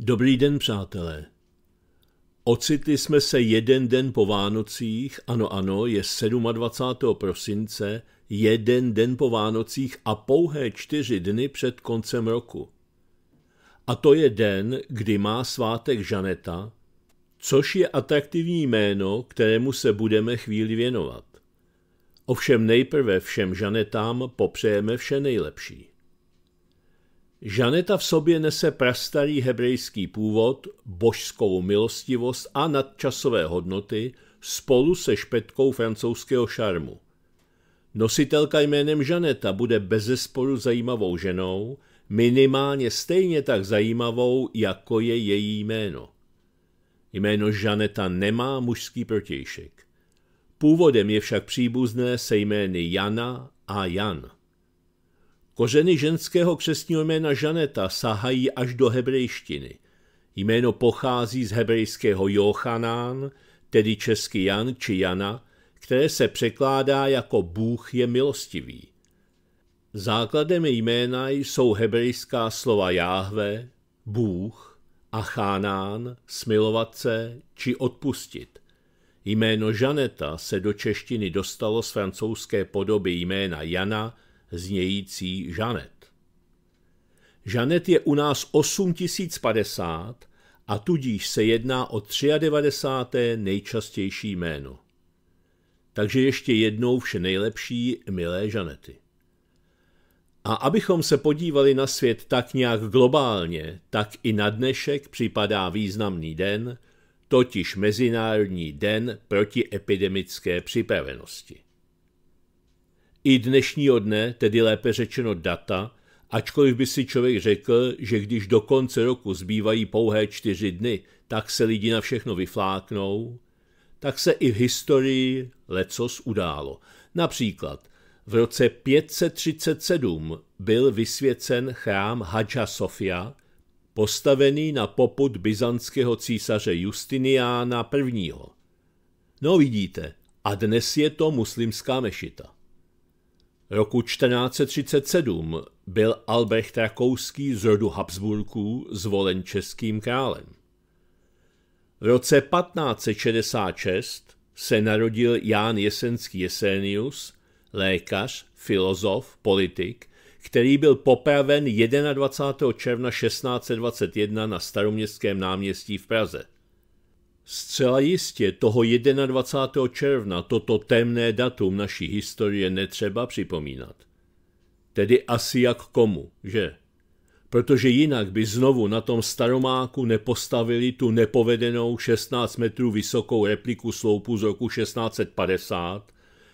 Dobrý den, přátelé. Ocitli jsme se jeden den po Vánocích, ano, ano, je 27. prosince, jeden den po Vánocích a pouhé čtyři dny před koncem roku. A to je den, kdy má svátek Žaneta, což je atraktivní jméno, kterému se budeme chvíli věnovat. Ovšem nejprve všem Žanetám popřejeme vše nejlepší. Žaneta v sobě nese prastarý hebrejský původ, božskou milostivost a nadčasové hodnoty spolu se špetkou francouzského šarmu. Nositelka jménem Žaneta bude bezesporu zajímavou ženou, minimálně stejně tak zajímavou, jako je její jméno. Jméno Žaneta nemá mužský protějšek. Původem je však příbuzné se jmény Jana a Jan. Kořeny ženského křesního jména Žaneta sahají až do hebrejštiny. Jméno pochází z hebrejského Jochanán, tedy česky Jan či Jana, které se překládá jako Bůh je milostivý. Základem jména jsou hebrejská slova Jáhve, Bůh a Chánán, smilovat se či odpustit. Jméno Žaneta se do češtiny dostalo z francouzské podoby jména Jana, znějící Žanet. Žanet je u nás 8050 a tudíž se jedná o 93. nejčastější jméno. Takže ještě jednou vše nejlepší, milé Žanety. A abychom se podívali na svět tak nějak globálně, tak i na dnešek připadá významný den, totiž Mezinárodní den proti epidemické připravenosti. I dnešního dne, tedy lépe řečeno data, ačkoliv by si člověk řekl, že když do konce roku zbývají pouhé čtyři dny, tak se lidi na všechno vyfláknou, tak se i v historii lecos událo. Například v roce 537 byl vysvěcen chrám Hadža Sofia, postavený na poput byzantského císaře Justiniána I. No vidíte, a dnes je to muslimská mešita. Roku 1437 byl Albrecht Rakouský z rodu Habsburků zvolen českým králem. V roce 1566 se narodil Ján Jesenský Jesenius, lékař, filozof, politik, který byl popraven 21. června 1621 na staroměstském náměstí v Praze – Zcela jistě toho 21. června toto temné datum naší historie netřeba připomínat. Tedy asi jak komu, že? Protože jinak by znovu na tom staromáku nepostavili tu nepovedenou 16 metrů vysokou repliku sloupu z roku 1650,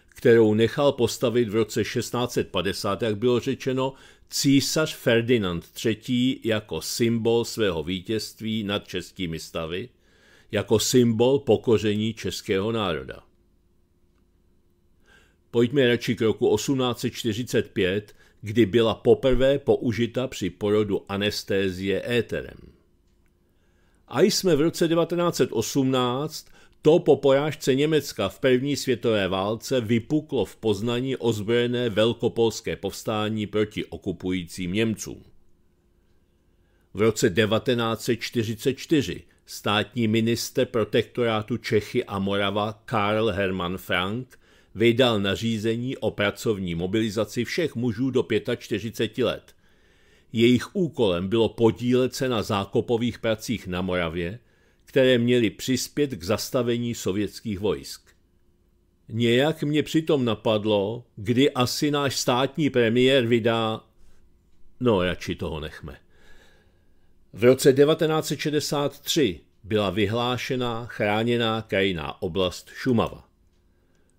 kterou nechal postavit v roce 1650, jak bylo řečeno, císař Ferdinand III. jako symbol svého vítězství nad českými stavy – jako symbol pokoření českého národa. Pojďme radši k roku 1845, kdy byla poprvé použita při porodu anestézie éterem. A jsme v roce 1918, to po porážce Německa v první světové válce vypuklo v Poznaní ozbrojené velkopolské povstání proti okupujícím Němcům. V roce 1944 státní minister protektorátu Čechy a Morava Karl Hermann Frank vydal nařízení o pracovní mobilizaci všech mužů do 45 let. Jejich úkolem bylo podílet se na zákopových pracích na Moravě, které měly přispět k zastavení sovětských vojsk. Nějak mě přitom napadlo, kdy asi náš státní premiér vydá... No, radši toho nechme. V roce 1963 byla vyhlášena chráněná krajinná oblast Šumava.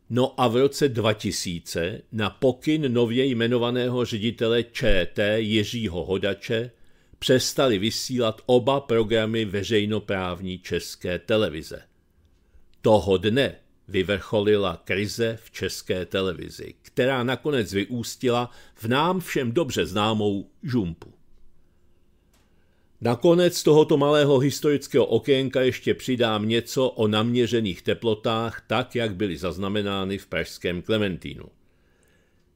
No a v roce 2000 na pokyn nově jmenovaného ředitele ČT Jiřího Hodače přestali vysílat oba programy veřejnoprávní české televize. Toho dne vyvrcholila krize v české televizi, která nakonec vyústila v nám všem dobře známou žumpu. Nakonec tohoto malého historického okénka ještě přidám něco o naměřených teplotách, tak jak byly zaznamenány v pražském Klementínu.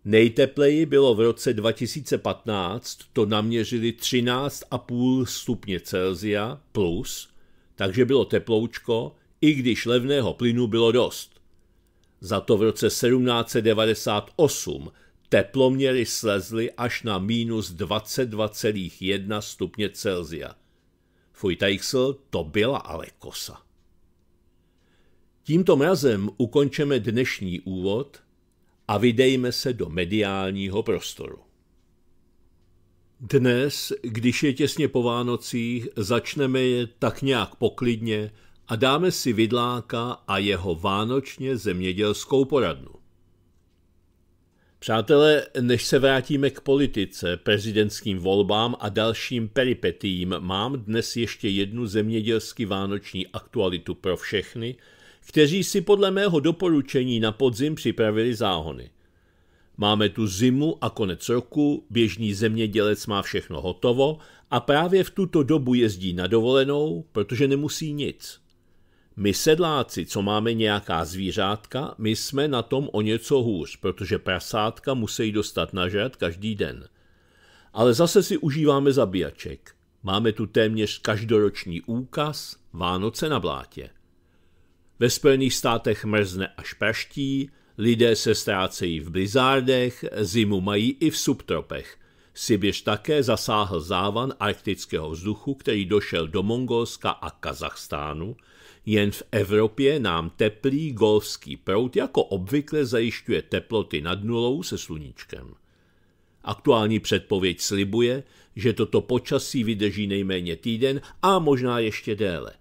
Nejtepleji bylo v roce 2015, to naměřili 13,5 stupně Celzia plus, takže bylo teploučko, i když levného plynu bylo dost. Za to v roce 1798 teploměry slezly až na minus 22,1 stupně Celzia. Fuj tajksl, to byla ale kosa. Tímto mrazem ukončeme dnešní úvod a vydejme se do mediálního prostoru. Dnes, když je těsně po Vánocích, začneme je tak nějak poklidně a dáme si vidláka a jeho vánočně zemědělskou poradnu. Přátelé, než se vrátíme k politice, prezidentským volbám a dalším peripetím, mám dnes ještě jednu zemědělsky vánoční aktualitu pro všechny, kteří si podle mého doporučení na podzim připravili záhony. Máme tu zimu a konec roku, běžný zemědělec má všechno hotovo a právě v tuto dobu jezdí na dovolenou, protože nemusí nic. My sedláci, co máme nějaká zvířátka, my jsme na tom o něco hůř, protože prasátka musí dostat na žrat každý den. Ale zase si užíváme zabíjaček. Máme tu téměř každoroční úkaz Vánoce na blátě. Ve Spojených státech mrzne až praští, lidé se ztrácejí v blizárdech, zimu mají i v subtropech. Sibiř také zasáhl závan arktického vzduchu, který došel do Mongolska a Kazachstánu – jen v Evropě nám teplý golfský prout jako obvykle zajišťuje teploty nad nulou se sluníčkem. Aktuální předpověď slibuje, že toto počasí vydrží nejméně týden a možná ještě déle.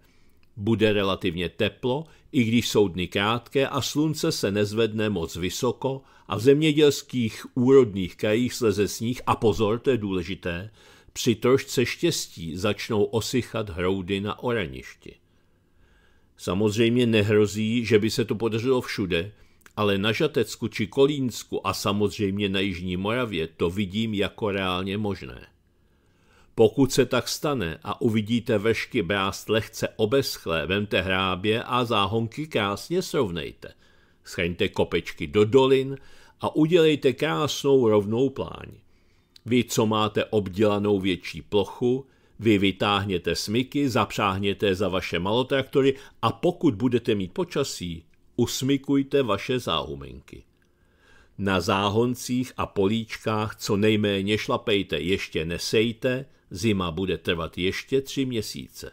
Bude relativně teplo, i když jsou dny krátké a slunce se nezvedne moc vysoko a v zemědělských úrodných krajích sleze sníh a pozor, to je důležité, při trošce štěstí začnou osychat hroudy na oraništi. Samozřejmě nehrozí, že by se to podařilo všude, ale na Žatecku či Kolínsku a samozřejmě na Jižní Moravě to vidím jako reálně možné. Pokud se tak stane a uvidíte vešky brást lehce obeschlé, vemte hrábě a záhonky krásně srovnejte. Schraňte kopečky do dolin a udělejte krásnou rovnou pláň. Vy, co máte obdělanou větší plochu, vy vytáhněte smyky, zapřáhněte za vaše malotraktory a pokud budete mít počasí, usmykujte vaše záhumenky. Na záhoncích a políčkách co nejméně šlapejte, ještě nesejte, zima bude trvat ještě tři měsíce.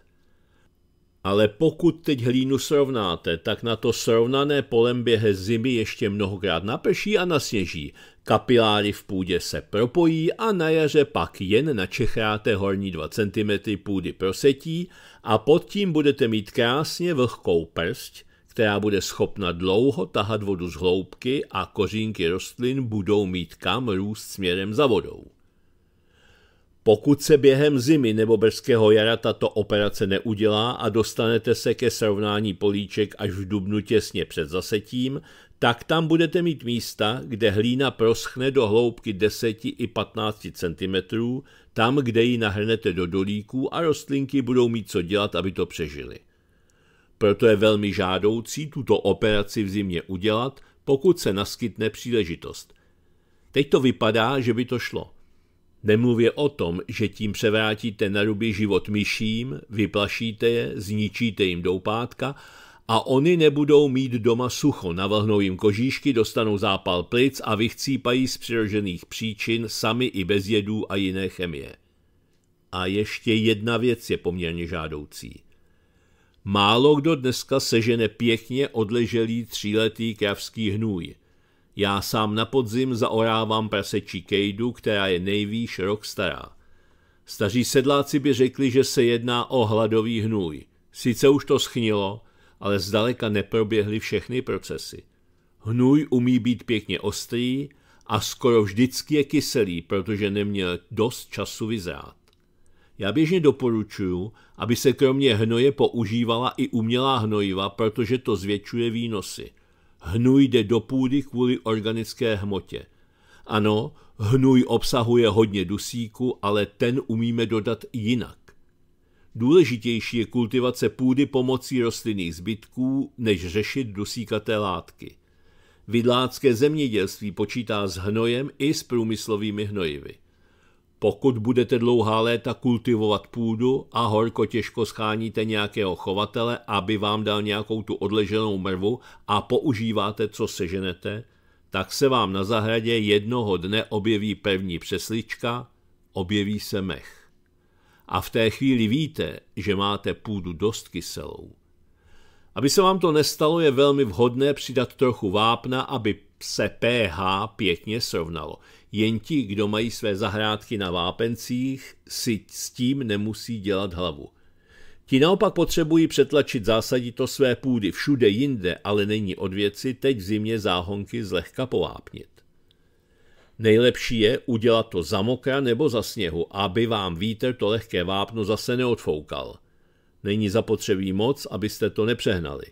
Ale pokud teď hlínu srovnáte, tak na to srovnané polem běhe zimy ještě mnohokrát naprší a nasněží. Kapiláry v půdě se propojí a na jaře pak jen načechráte horní 2 cm půdy prosetí a pod tím budete mít krásně vlhkou prst, která bude schopna dlouho tahat vodu z hloubky a kořínky rostlin budou mít kam růst směrem za vodou. Pokud se během zimy nebo brzkého jara tato operace neudělá a dostanete se ke srovnání políček až v dubnu těsně před zasetím, tak tam budete mít místa, kde hlína proschne do hloubky 10 i 15 cm, tam, kde ji nahrnete do dolíků a rostlinky budou mít co dělat, aby to přežily. Proto je velmi žádoucí tuto operaci v zimě udělat, pokud se naskytne příležitost. Teď to vypadá, že by to šlo. Nemluvě o tom, že tím převrátíte na ruby život myším, vyplašíte je, zničíte jim doupátka a oni nebudou mít doma sucho, navlhnou jim kožíšky, dostanou zápal plic a vychcípají z přirozených příčin sami i bez jedů a jiné chemie. A ještě jedna věc je poměrně žádoucí. Málo kdo dneska sežene pěkně odleželý tříletý kravský hnůj – já sám na podzim zaorávám prasečí kejdu, která je nejvýš rok stará. Staří sedláci by řekli, že se jedná o hladový hnůj. Sice už to schnilo, ale zdaleka neproběhly všechny procesy. Hnůj umí být pěkně ostrý a skoro vždycky je kyselý, protože neměl dost času vyzrát. Já běžně doporučuji, aby se kromě hnoje používala i umělá hnojiva, protože to zvětšuje výnosy – Hnůj jde do půdy kvůli organické hmotě. Ano, hnůj obsahuje hodně dusíku, ale ten umíme dodat jinak. Důležitější je kultivace půdy pomocí rostlinných zbytků, než řešit dusíkaté látky. Vidlácké zemědělství počítá s hnojem i s průmyslovými hnojivy. Pokud budete dlouhá léta kultivovat půdu a horko těžko scháníte nějakého chovatele, aby vám dal nějakou tu odleženou mrvu a používáte, co seženete, tak se vám na zahradě jednoho dne objeví první přeslička, objeví se mech. A v té chvíli víte, že máte půdu dost kyselou. Aby se vám to nestalo, je velmi vhodné přidat trochu vápna, aby se pH pěkně srovnalo. Jen ti, kdo mají své zahrádky na vápencích, si s tím nemusí dělat hlavu. Ti naopak potřebují přetlačit zásadito své půdy všude jinde, ale není od věci teď v zimě záhonky zlehka povápnit. Nejlepší je udělat to za mokra nebo za sněhu, aby vám vítr to lehké vápno zase neodfoukal. Není zapotřebí moc, abyste to nepřehnali.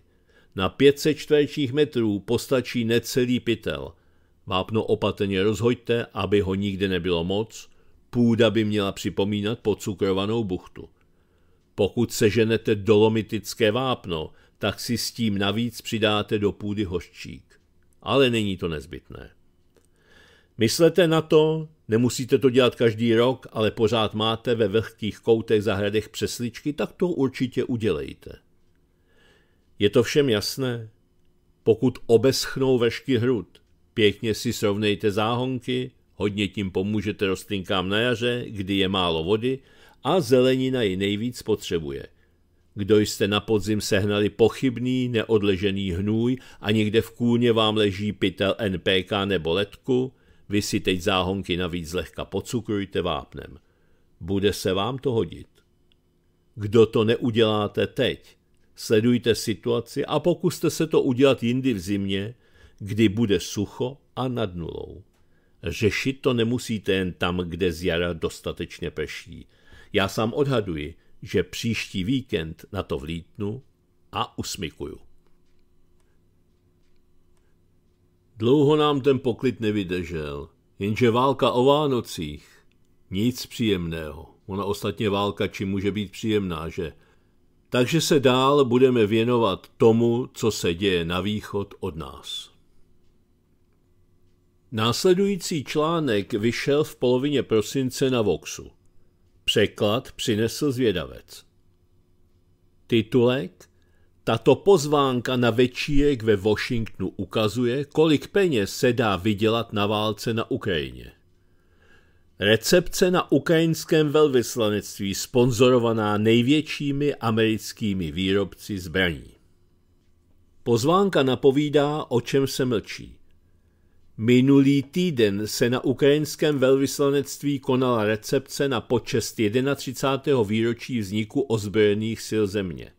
Na 500 čtverečních metrů postačí necelý pytel – Vápno opatrně rozhoďte, aby ho nikde nebylo moc, půda by měla připomínat pocukrovanou buchtu. Pokud seženete dolomitické vápno, tak si s tím navíc přidáte do půdy hořčík. Ale není to nezbytné. Myslete na to, nemusíte to dělat každý rok, ale pořád máte ve vlhkých koutech zahradech přesličky, tak to určitě udělejte. Je to všem jasné? Pokud obeschnou vešky hrud, Pěkně si srovnejte záhonky, hodně tím pomůžete rostlinkám na jaře, kdy je málo vody a zelenina ji nejvíc potřebuje. Kdo jste na podzim sehnali pochybný, neodležený hnůj a někde v kůně vám leží pytel NPK nebo letku, vy si teď záhonky navíc zlehka pocukrujte vápnem. Bude se vám to hodit. Kdo to neuděláte teď? Sledujte situaci a pokuste se to udělat jindy v zimě, kdy bude sucho a nad nulou. Řešit to nemusíte jen tam, kde z jara dostatečně peší. Já sám odhaduji, že příští víkend na to vlítnu a usmikuju. Dlouho nám ten poklid nevydržel, jenže válka o Vánocích. Nic příjemného. Ona ostatně válka či může být příjemná, že? Takže se dál budeme věnovat tomu, co se děje na východ od nás. Následující článek vyšel v polovině prosince na Voxu. Překlad přinesl zvědavec. Titulek Tato pozvánka na večírek ve Washingtonu ukazuje, kolik peněz se dá vydělat na válce na Ukrajině. Recepce na ukrajinském velvyslanectví sponzorovaná největšími americkými výrobci zbraní. Pozvánka napovídá, o čem se mlčí – Minulý týden se na ukrajinském velvyslanectví konala recepce na počest 31. výročí vzniku ozbrojených sil země.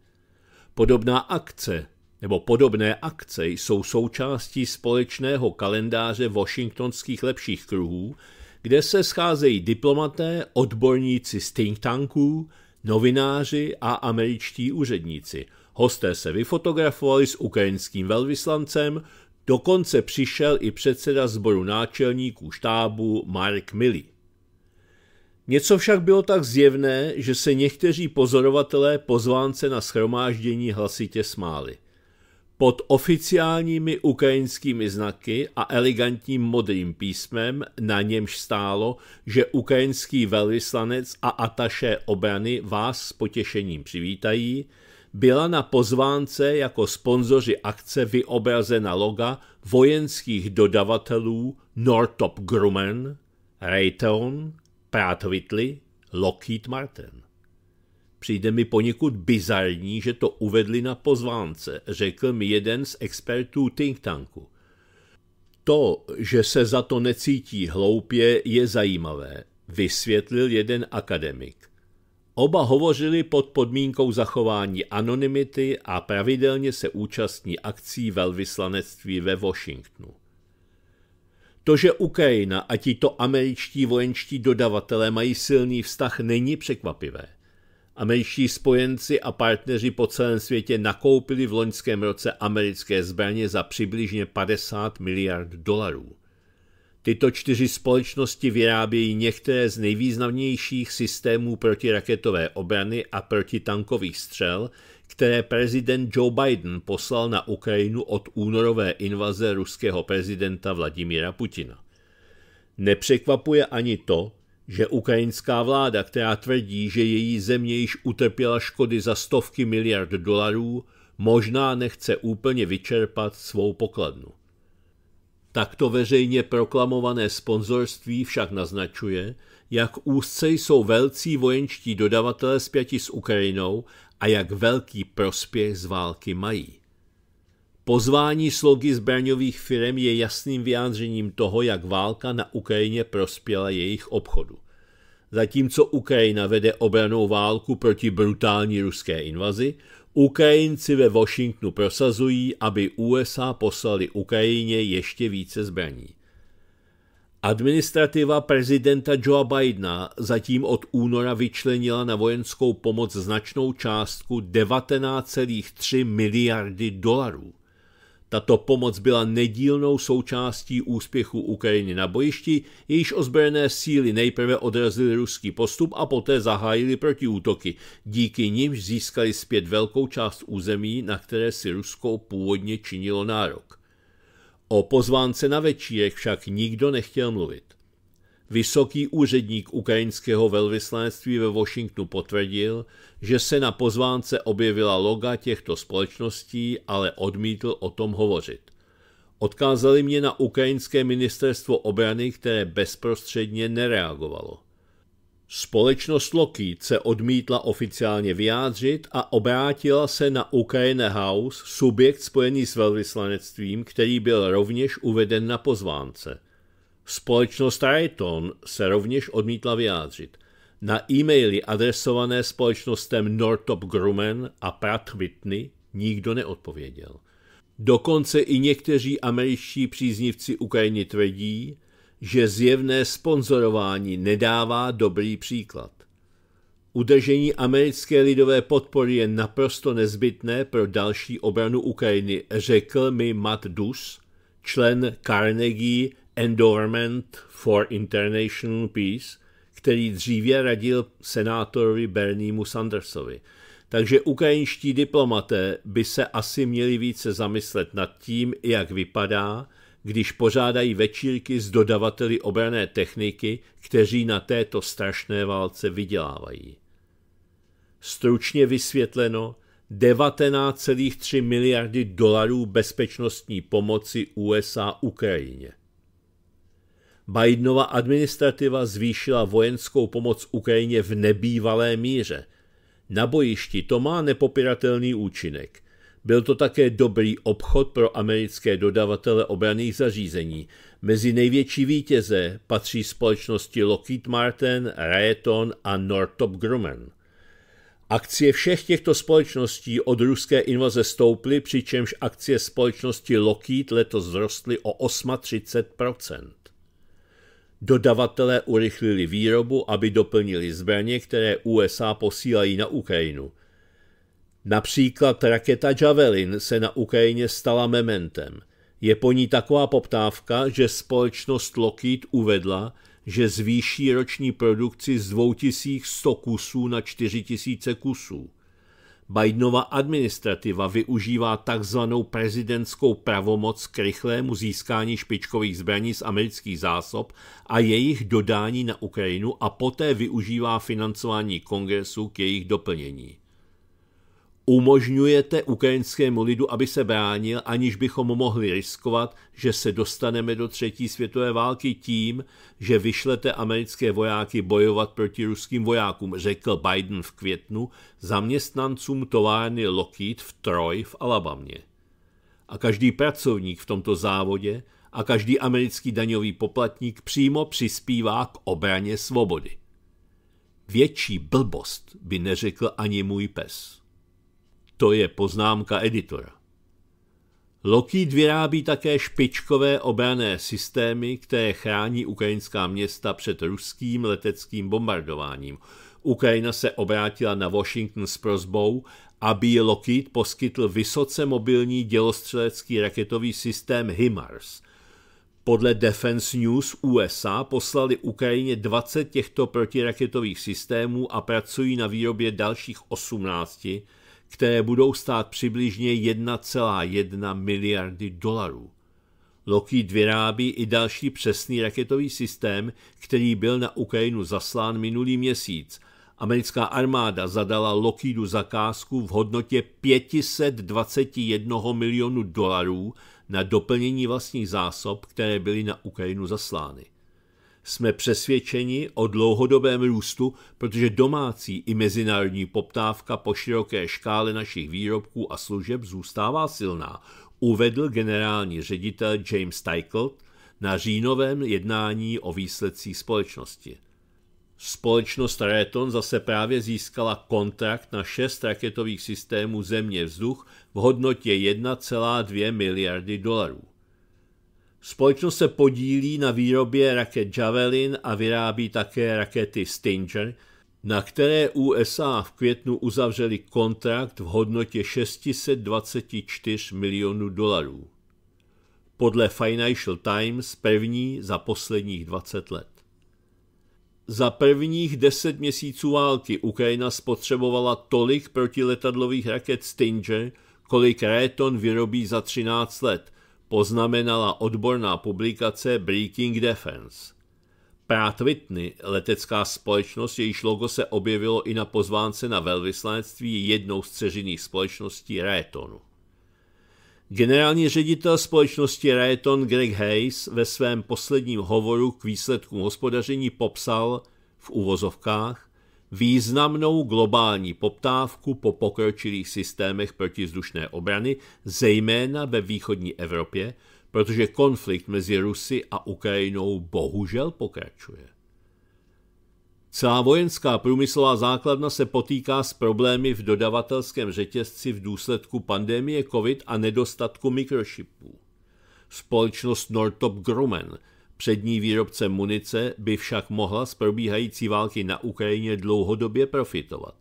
Podobná akce nebo podobné akce jsou součástí společného kalendáře washingtonských lepších kruhů, kde se scházejí diplomaté, odborníci z think tanků, novináři a američtí úředníci. Hosté se vyfotografovali s ukrajinským velvyslancem, Dokonce přišel i předseda sboru náčelníků štábu Mark Milley. Něco však bylo tak zjevné, že se někteří pozorovatelé pozvánce na schromáždění hlasitě smáli. Pod oficiálními ukrajinskými znaky a elegantním modrým písmem na němž stálo, že ukrajinský velvyslanec a ataše obrany vás s potěšením přivítají, byla na pozvánce jako sponzoři akce vyobrazena loga vojenských dodavatelů Northrop Grumman, Raytheon, Pratt Whitley, Lockheed Martin. Přijde mi poněkud bizarní, že to uvedli na pozvánce, řekl mi jeden z expertů think tanku. To, že se za to necítí hloupě, je zajímavé, vysvětlil jeden akademik. Oba hovořili pod podmínkou zachování anonymity a pravidelně se účastní akcí velvyslanectví ve Washingtonu. To, že Ukrajina a tito američtí vojenští dodavatelé mají silný vztah, není překvapivé. Američtí spojenci a partneři po celém světě nakoupili v loňském roce americké zbraně za přibližně 50 miliard dolarů. Tyto čtyři společnosti vyrábějí některé z nejvýznamnějších systémů protiraketové obrany a protitankových střel, které prezident Joe Biden poslal na Ukrajinu od únorové invaze ruského prezidenta Vladimira Putina. Nepřekvapuje ani to, že ukrajinská vláda, která tvrdí, že její země již utrpěla škody za stovky miliard dolarů, možná nechce úplně vyčerpat svou pokladnu. Takto veřejně proklamované sponzorství však naznačuje, jak úzce jsou velcí vojenští dodavatelé zpěti s Ukrajinou a jak velký prospěch z války mají. Pozvání slogy zbraňových firm je jasným vyjádřením toho, jak válka na Ukrajině prospěla jejich obchodu. Zatímco Ukrajina vede obranou válku proti brutální ruské invazi, Ukrajinci ve Washingtonu prosazují, aby USA poslali Ukrajině ještě více zbraní. Administrativa prezidenta Joea Bidena zatím od února vyčlenila na vojenskou pomoc značnou částku 19,3 miliardy dolarů. Tato pomoc byla nedílnou součástí úspěchu Ukrajiny na bojišti, jejíž ozbrojené síly nejprve odrazily ruský postup a poté zahájily protiútoky. Díky nimž získali zpět velkou část území, na které si Rusko původně činilo nárok. O pozvánce na večírek však nikdo nechtěl mluvit. Vysoký úředník ukrajinského velvyslanectví ve Washingtonu potvrdil, že se na pozvánce objevila loga těchto společností, ale odmítl o tom hovořit. Odkázali mě na ukrajinské ministerstvo obrany, které bezprostředně nereagovalo. Společnost Lockheed se odmítla oficiálně vyjádřit a obrátila se na Ukraine House, subjekt spojený s velvyslanectvím, který byl rovněž uveden na pozvánce – Společnost Triton se rovněž odmítla vyjádřit. Na e-maily adresované společnostem Northrop Grumman a Pratt Whitney nikdo neodpověděl. Dokonce i někteří američtí příznivci Ukrajiny tvrdí, že zjevné sponzorování nedává dobrý příklad. Udržení americké lidové podpory je naprosto nezbytné pro další obranu Ukrajiny, řekl mi Matt Dus, člen Carnegie Endowment for International Peace, který dříve radil senátorovi Berniemu Sandersovi. Takže ukrajinští diplomaté by se asi měli více zamyslet nad tím, jak vypadá, když pořádají večírky s dodavateli obrané techniky, kteří na této strašné válce vydělávají. Stručně vysvětleno, 19,3 miliardy dolarů bezpečnostní pomoci USA Ukrajině – Bidenova administrativa zvýšila vojenskou pomoc Ukrajině v nebývalé míře. Na bojišti to má nepopiratelný účinek. Byl to také dobrý obchod pro americké dodavatele obraných zařízení. Mezi největší vítěze patří společnosti Lockheed Martin, Raytheon a Northrop Grumman. Akcie všech těchto společností od ruské invaze stouply, přičemž akcie společnosti Lockheed letos vzrostly o 38 Dodavatelé urychlili výrobu, aby doplnili zbraně, které USA posílají na Ukrajinu. Například raketa Javelin se na Ukrajině stala mementem. Je po ní taková poptávka, že společnost Lockheed uvedla, že zvýší roční produkci z 2100 kusů na 4000 kusů. Bidenova administrativa využívá takzvanou prezidentskou pravomoc k rychlému získání špičkových zbraní z amerických zásob a jejich dodání na Ukrajinu a poté využívá financování kongresu k jejich doplnění umožňujete ukrajinskému lidu, aby se bránil, aniž bychom mohli riskovat, že se dostaneme do třetí světové války tím, že vyšlete americké vojáky bojovat proti ruským vojákům, řekl Biden v květnu zaměstnancům továrny Lockheed v Troy v Alabamě. A každý pracovník v tomto závodě a každý americký daňový poplatník přímo přispívá k obraně svobody. Větší blbost by neřekl ani můj pes. To je poznámka editora. Lockheed vyrábí také špičkové obrané systémy, které chrání ukrajinská města před ruským leteckým bombardováním. Ukrajina se obrátila na Washington s prozbou, aby Lockheed poskytl vysoce mobilní dělostřelecký raketový systém HIMARS. Podle Defense News USA poslali Ukrajině 20 těchto protiraketových systémů a pracují na výrobě dalších 18, které budou stát přibližně 1,1 miliardy dolarů. Lockheed vyrábí i další přesný raketový systém, který byl na Ukrajinu zaslán minulý měsíc. Americká armáda zadala Lockheedu zakázku v hodnotě 521 milionů dolarů na doplnění vlastních zásob, které byly na Ukrajinu zaslány jsme přesvědčeni o dlouhodobém růstu, protože domácí i mezinárodní poptávka po široké škále našich výrobků a služeb zůstává silná, uvedl generální ředitel James Teichelt na říjnovém jednání o výsledcích společnosti. Společnost Reton zase právě získala kontrakt na šest raketových systémů země vzduch v hodnotě 1,2 miliardy dolarů. Společnost se podílí na výrobě raket Javelin a vyrábí také rakety Stinger, na které USA v květnu uzavřeli kontrakt v hodnotě 624 milionů dolarů. Podle Financial Times první za posledních 20 let. Za prvních 10 měsíců války Ukrajina spotřebovala tolik protiletadlových raket Stinger, kolik Réton vyrobí za 13 let, poznamenala odborná publikace Breaking Defense. Pratt Whitney, letecká společnost, jejíž logo se objevilo i na pozvánce na velvyslanectví, jednou z ceřiných společností Raetonu. Generální ředitel společnosti Rayton Greg Hayes ve svém posledním hovoru k výsledkům hospodaření popsal v uvozovkách významnou globální poptávku po pokročilých systémech protizdušné obrany, zejména ve východní Evropě, protože konflikt mezi Rusy a Ukrajinou bohužel pokračuje. Celá vojenská průmyslová základna se potýká s problémy v dodavatelském řetězci v důsledku pandemie COVID a nedostatku mikrošipů. Společnost Northrop Grumman Přední výrobce munice by však mohla z probíhající války na Ukrajině dlouhodobě profitovat.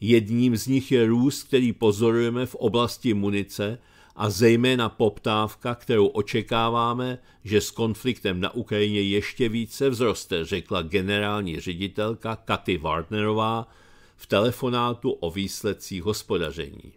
Jedním z nich je růst, který pozorujeme v oblasti munice a zejména poptávka, kterou očekáváme, že s konfliktem na Ukrajině ještě více vzroste, řekla generální ředitelka Katy Wartnerová v telefonátu o výsledcích hospodaření.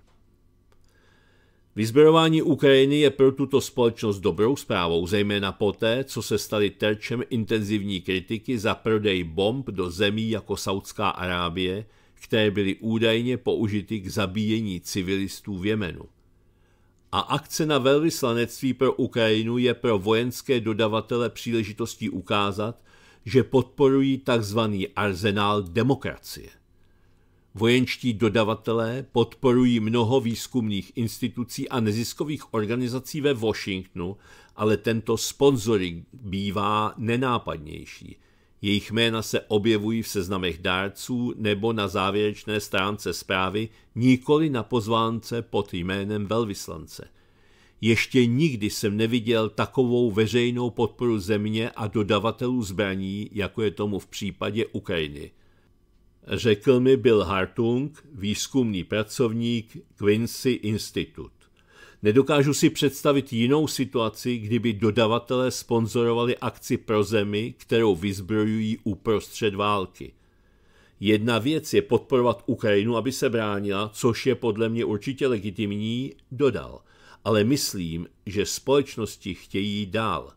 Vyzbrojování Ukrajiny je pro tuto společnost dobrou zprávou, zejména poté, co se staly terčem intenzivní kritiky za prodej bomb do zemí jako Saudská Arábie, které byly údajně použity k zabíjení civilistů v Jemenu. A akce na velvyslanectví pro Ukrajinu je pro vojenské dodavatele příležitostí ukázat, že podporují tzv. arzenál demokracie. Vojenští dodavatelé podporují mnoho výzkumných institucí a neziskových organizací ve Washingtonu, ale tento sponsoring bývá nenápadnější. Jejich jména se objevují v seznamech dárců nebo na závěrečné stránce zprávy, nikoli na pozvánce pod jménem velvyslance. Ještě nikdy jsem neviděl takovou veřejnou podporu země a dodavatelů zbraní, jako je tomu v případě Ukrajiny řekl mi Bill Hartung, výzkumný pracovník Quincy Institute. Nedokážu si představit jinou situaci, kdyby dodavatelé sponzorovali akci pro zemi, kterou vyzbrojují uprostřed války. Jedna věc je podporovat Ukrajinu, aby se bránila, což je podle mě určitě legitimní, dodal. Ale myslím, že společnosti chtějí dál.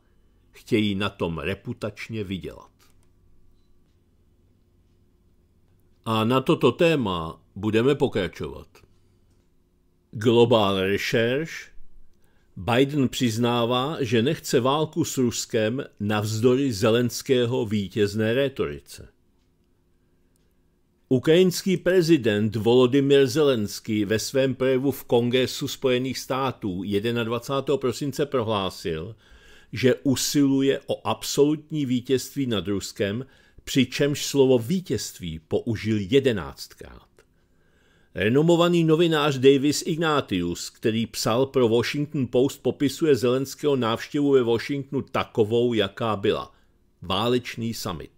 Chtějí na tom reputačně vydělat. A na toto téma budeme pokračovat. Global Research Biden přiznává, že nechce válku s Ruskem navzdory zelenského vítězné rétorice. Ukrajinský prezident Volodymyr Zelenský ve svém projevu v Kongresu Spojených států 21. prosince prohlásil, že usiluje o absolutní vítězství nad Ruskem přičemž slovo vítězství použil jedenáctkrát. Renomovaný novinář Davis Ignatius, který psal pro Washington Post, popisuje Zelenského návštěvu ve Washingtonu takovou, jaká byla. Válečný summit.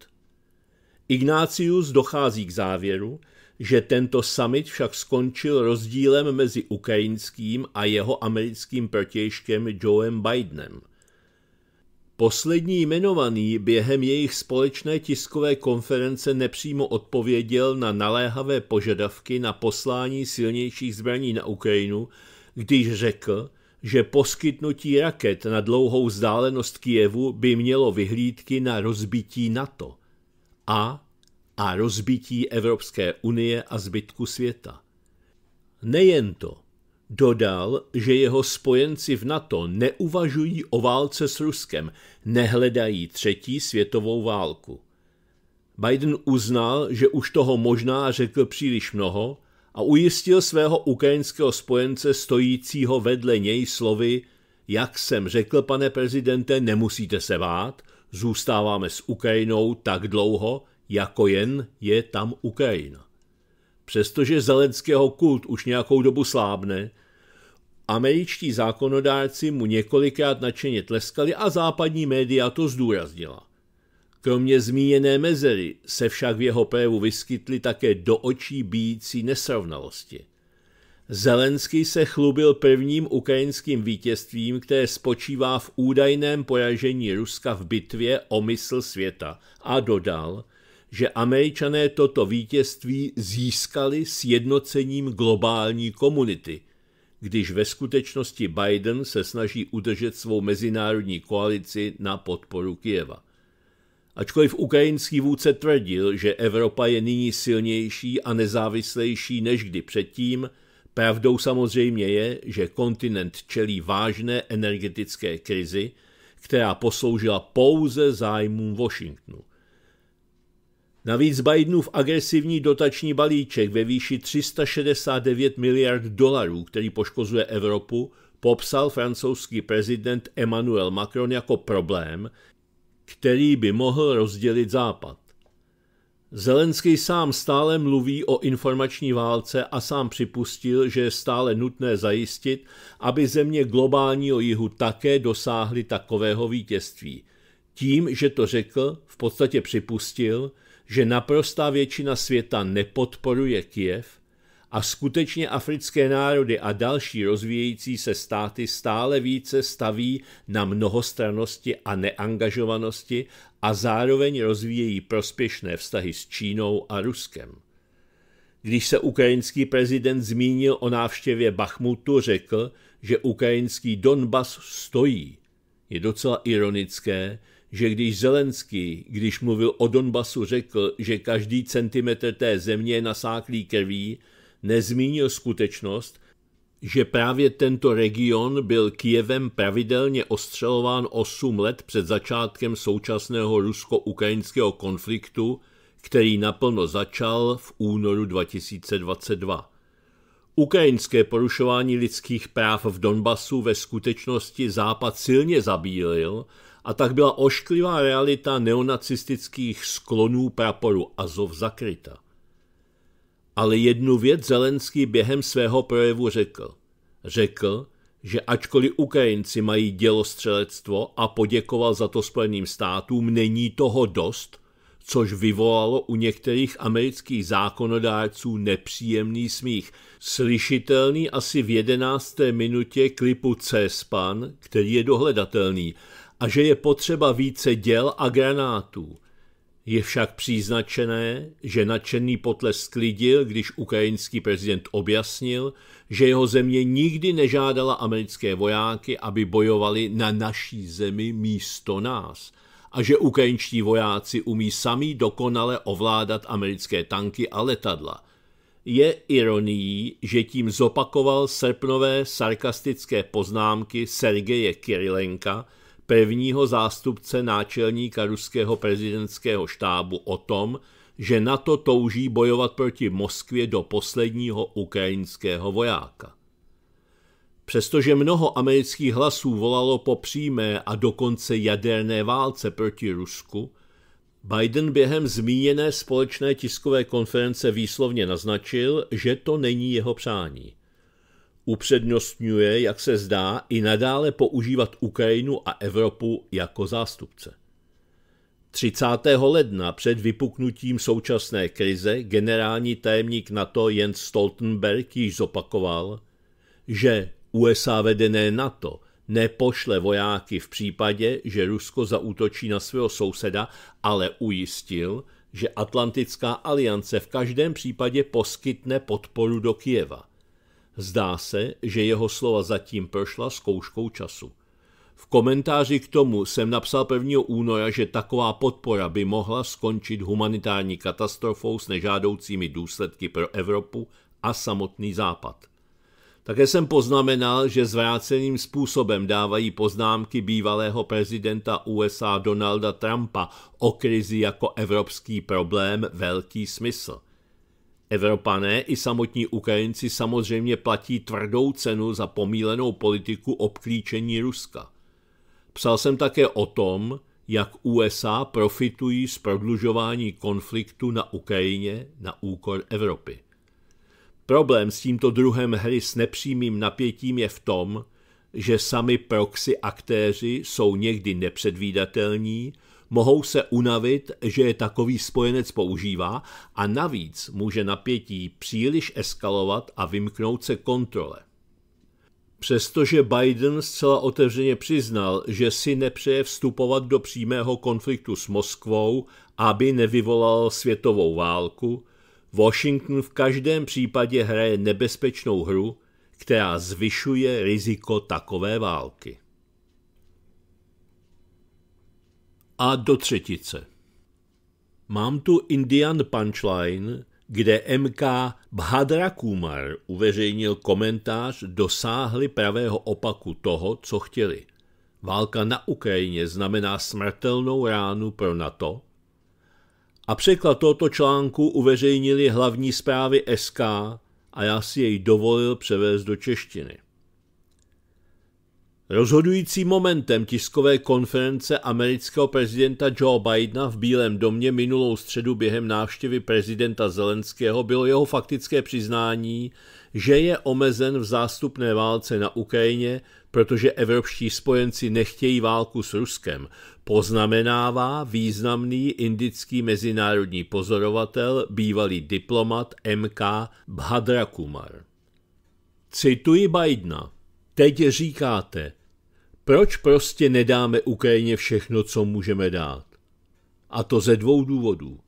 Ignácius dochází k závěru, že tento summit však skončil rozdílem mezi ukrajinským a jeho americkým protějškem Joeem Bidenem – Poslední jmenovaný během jejich společné tiskové konference nepřímo odpověděl na naléhavé požadavky na poslání silnějších zbraní na Ukrajinu, když řekl, že poskytnutí raket na dlouhou vzdálenost Kijevu by mělo vyhlídky na rozbití NATO a, a rozbití Evropské unie a zbytku světa. Nejen to, Dodal, že jeho spojenci v NATO neuvažují o válce s Ruskem, nehledají třetí světovou válku. Biden uznal, že už toho možná řekl příliš mnoho a ujistil svého ukrajinského spojence stojícího vedle něj slovy Jak jsem řekl, pane prezidente, nemusíte se bát, zůstáváme s Ukrajinou tak dlouho, jako jen je tam Ukrajina. Přestože Zelenského kult už nějakou dobu slábne, Američtí zákonodárci mu několikrát nadšeně tleskali a západní média to zdůraznila. Kromě zmíněné mezery se však v jeho pévu vyskytly také do očí bíjící nesrovnalosti. Zelenský se chlubil prvním ukrajinským vítězstvím, které spočívá v údajném poražení Ruska v bitvě o mysl světa a dodal, že američané toto vítězství získali s jednocením globální komunity – když ve skutečnosti Biden se snaží udržet svou mezinárodní koalici na podporu Kijeva. Ačkoliv ukrajinský vůdce tvrdil, že Evropa je nyní silnější a nezávislejší než kdy předtím, pravdou samozřejmě je, že kontinent čelí vážné energetické krizi, která posloužila pouze zájmům Washingtonu. Navíc Bidenův agresivní dotační balíček ve výši 369 miliard dolarů, který poškozuje Evropu, popsal francouzský prezident Emmanuel Macron jako problém, který by mohl rozdělit Západ. Zelenský sám stále mluví o informační válce a sám připustil, že je stále nutné zajistit, aby země globálního jihu také dosáhly takového vítězství. Tím, že to řekl, v podstatě připustil, že naprostá většina světa nepodporuje Kiev a skutečně africké národy a další rozvíjející se státy stále více staví na mnohostranosti a neangažovanosti a zároveň rozvíjejí prospěšné vztahy s Čínou a Ruskem. Když se ukrajinský prezident zmínil o návštěvě Bachmutu, řekl, že ukrajinský Donbas stojí. Je docela ironické, že když Zelenský, když mluvil o Donbasu, řekl, že každý centimetr té země je nasáklý krví, nezmínil skutečnost, že právě tento region byl Kijevem pravidelně ostřelován 8 let před začátkem současného rusko-ukrajinského konfliktu, který naplno začal v únoru 2022. Ukrajinské porušování lidských práv v Donbasu ve skutečnosti Západ silně zabílil a tak byla ošklivá realita neonacistických sklonů praporu Azov zakryta. Ale jednu věc Zelenský během svého projevu řekl. Řekl, že ačkoliv Ukrajinci mají dělostřelectvo a poděkoval za to Spojeným státům, není toho dost, což vyvolalo u některých amerických zákonodárců nepříjemný smích, slyšitelný asi v jedenácté minutě klipu C-SPAN, který je dohledatelný, a že je potřeba více děl a granátů. Je však příznačené, že nadšený potles sklidil, když ukrajinský prezident objasnil, že jeho země nikdy nežádala americké vojáky, aby bojovali na naší zemi místo nás – a že ukrajinští vojáci umí sami dokonale ovládat americké tanky a letadla. Je ironií, že tím zopakoval srpnové sarkastické poznámky Sergeje Kirilenka, prvního zástupce náčelníka ruského prezidentského štábu o tom, že NATO touží bojovat proti Moskvě do posledního ukrajinského vojáka. Přestože mnoho amerických hlasů volalo po přímé a dokonce jaderné válce proti Rusku, Biden během zmíněné společné tiskové konference výslovně naznačil, že to není jeho přání. Upřednostňuje, jak se zdá, i nadále používat Ukrajinu a Evropu jako zástupce. 30. ledna před vypuknutím současné krize generální tajemník NATO Jens Stoltenberg již zopakoval, že USA vedené NATO nepošle vojáky v případě, že Rusko zaútočí na svého souseda, ale ujistil, že Atlantická aliance v každém případě poskytne podporu do Kijeva. Zdá se, že jeho slova zatím prošla zkouškou času. V komentáři k tomu jsem napsal 1. února, že taková podpora by mohla skončit humanitární katastrofou s nežádoucími důsledky pro Evropu a samotný Západ. Také jsem poznamenal, že zvráceným způsobem dávají poznámky bývalého prezidenta USA Donalda Trumpa o krizi jako evropský problém velký smysl. Evropané i samotní Ukrajinci samozřejmě platí tvrdou cenu za pomílenou politiku obklíčení Ruska. Psal jsem také o tom, jak USA profitují z prodlužování konfliktu na Ukrajině na úkor Evropy. Problém s tímto druhem hry s nepřímým napětím je v tom, že sami proxy aktéři jsou někdy nepředvídatelní, mohou se unavit, že je takový spojenec používá a navíc může napětí příliš eskalovat a vymknout se kontrole. Přestože Biden zcela otevřeně přiznal, že si nepřeje vstupovat do přímého konfliktu s Moskvou, aby nevyvolal světovou válku, Washington v každém případě hraje nebezpečnou hru, která zvyšuje riziko takové války. A do třetice. Mám tu Indian Punchline, kde MK Bhadra Kumar uveřejnil komentář dosáhli pravého opaku toho, co chtěli. Válka na Ukrajině znamená smrtelnou ránu pro NATO a překlad tohoto článku uveřejnili hlavní zprávy SK a já si jej dovolil převést do češtiny. Rozhodujícím momentem tiskové konference amerického prezidenta Joe Bidena v Bílém domě minulou středu během návštěvy prezidenta Zelenského bylo jeho faktické přiznání, že je omezen v zástupné válce na Ukrajině, protože evropští spojenci nechtějí válku s Ruskem, poznamenává významný indický mezinárodní pozorovatel, bývalý diplomat MK Bhadra Kumar. Cituji Bajdna. Teď říkáte, proč prostě nedáme Ukrajině všechno, co můžeme dát? A to ze dvou důvodů.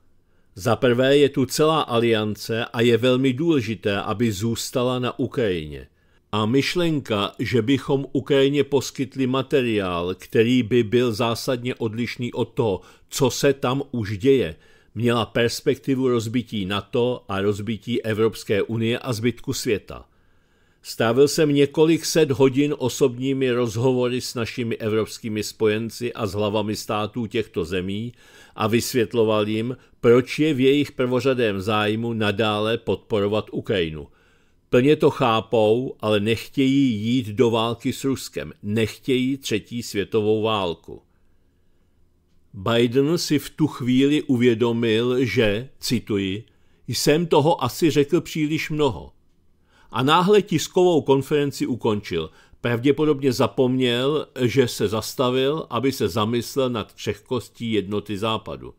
Za prvé je tu celá aliance a je velmi důležité, aby zůstala na Ukrajině – a myšlenka, že bychom Ukrajině poskytli materiál, který by byl zásadně odlišný od toho, co se tam už děje, měla perspektivu rozbití NATO a rozbití Evropské unie a zbytku světa. Stávil jsem několik set hodin osobními rozhovory s našimi evropskými spojenci a s hlavami států těchto zemí a vysvětloval jim, proč je v jejich prvořadém zájmu nadále podporovat Ukrajinu, Plně to chápou, ale nechtějí jít do války s Ruskem, nechtějí třetí světovou válku. Biden si v tu chvíli uvědomil, že, cituji, jsem toho asi řekl příliš mnoho. A náhle tiskovou konferenci ukončil. Pravděpodobně zapomněl, že se zastavil, aby se zamyslel nad křehkostí jednoty západu.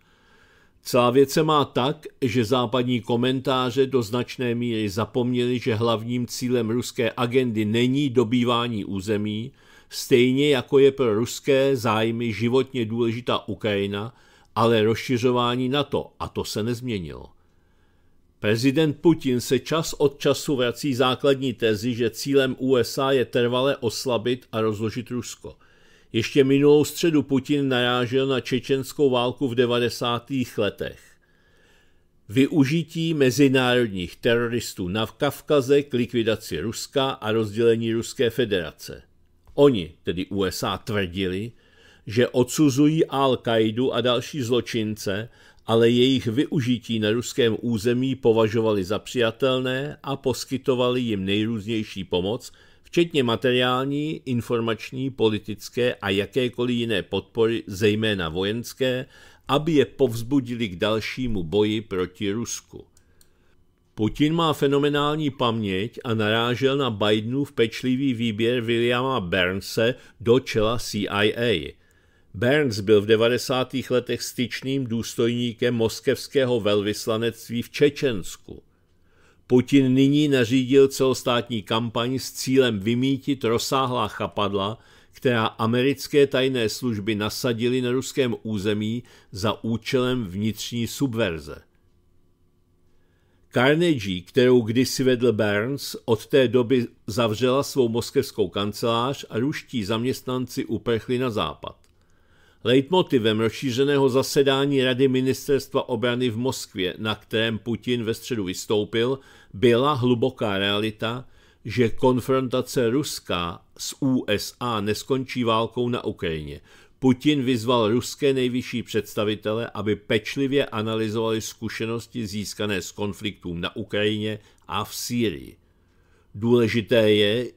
Celá věc se má tak, že západní komentáře do značné míry zapomněli, že hlavním cílem ruské agendy není dobývání území, stejně jako je pro ruské zájmy životně důležitá Ukrajina, ale rozšiřování NATO a to se nezměnilo. Prezident Putin se čas od času vrací základní tezi, že cílem USA je trvale oslabit a rozložit Rusko – ještě minulou středu Putin narážel na čečenskou válku v 90. letech. Využití mezinárodních teroristů na Kavkaze k likvidaci Ruska a rozdělení Ruské federace. Oni, tedy USA, tvrdili, že odsuzují Al-Kaidu a další zločince, ale jejich využití na ruském území považovali za přijatelné a poskytovali jim nejrůznější pomoc, včetně materiální, informační, politické a jakékoliv jiné podpory, zejména vojenské, aby je povzbudili k dalšímu boji proti Rusku. Putin má fenomenální paměť a narážel na Bidenův pečlivý výběr Williama Bernse do čela CIA. Burns byl v 90. letech styčným důstojníkem moskevského velvyslanectví v Čečensku. Putin nyní nařídil celostátní kampaň s cílem vymítit rozsáhlá chapadla, která americké tajné služby nasadily na ruském území za účelem vnitřní subverze. Carnegie, kterou kdysi vedl Burns, od té doby zavřela svou moskevskou kancelář a ruští zaměstnanci uprchli na západ. Leitmotivem rozšířeného zasedání Rady ministerstva obrany v Moskvě, na kterém Putin ve středu vystoupil, byla hluboká realita, že konfrontace Ruska s USA neskončí válkou na Ukrajině. Putin vyzval ruské nejvyšší představitele, aby pečlivě analyzovali zkušenosti získané z konfliktů na Ukrajině a v Sýrii. Důležité je,